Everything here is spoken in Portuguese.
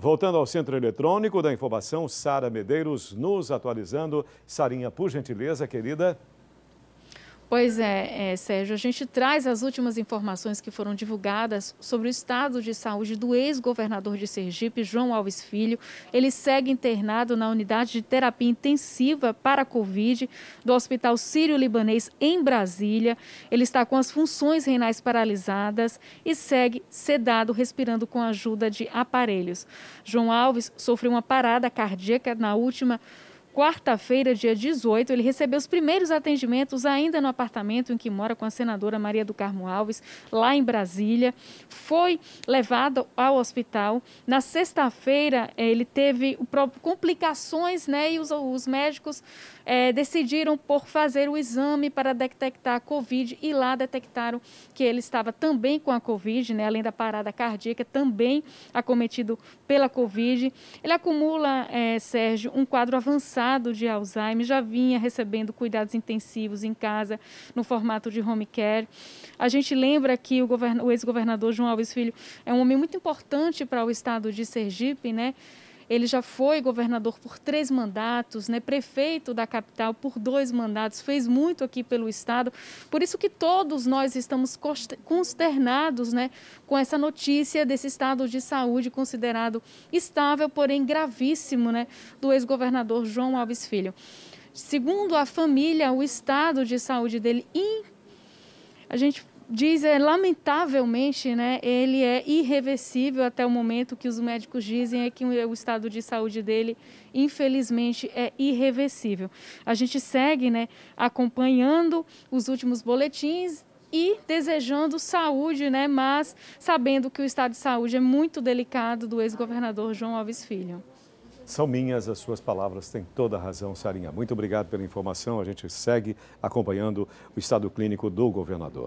Voltando ao Centro Eletrônico da Informação, Sara Medeiros nos atualizando. Sarinha, por gentileza, querida. Pois é, é, Sérgio, a gente traz as últimas informações que foram divulgadas sobre o estado de saúde do ex-governador de Sergipe, João Alves Filho. Ele segue internado na unidade de terapia intensiva para a Covid do Hospital Sírio-Libanês, em Brasília. Ele está com as funções renais paralisadas e segue sedado, respirando com a ajuda de aparelhos. João Alves sofreu uma parada cardíaca na última quarta-feira, dia 18, ele recebeu os primeiros atendimentos ainda no apartamento em que mora com a senadora Maria do Carmo Alves, lá em Brasília. Foi levado ao hospital. Na sexta-feira, eh, ele teve complicações, né? E os, os médicos é, decidiram por fazer o exame para detectar a Covid e lá detectaram que ele estava também com a Covid, né? Além da parada cardíaca, também acometido pela Covid. Ele acumula, é, Sérgio, um quadro avançado de Alzheimer, já vinha recebendo cuidados intensivos em casa, no formato de home care. A gente lembra que o, o ex-governador João Alves Filho é um homem muito importante para o estado de Sergipe, né? Ele já foi governador por três mandatos, né, prefeito da capital por dois mandatos, fez muito aqui pelo Estado. Por isso que todos nós estamos consternados né, com essa notícia desse estado de saúde considerado estável, porém gravíssimo, né, do ex-governador João Alves Filho. Segundo a família, o estado de saúde dele. A gente diz, é, lamentavelmente, né, ele é irreversível até o momento que os médicos dizem é que o estado de saúde dele, infelizmente, é irreversível. A gente segue né, acompanhando os últimos boletins, e desejando saúde, né? Mas sabendo que o estado de saúde é muito delicado do ex-governador João Alves Filho. São minhas as suas palavras, tem toda a razão, Sarinha. Muito obrigado pela informação. A gente segue acompanhando o estado clínico do governador.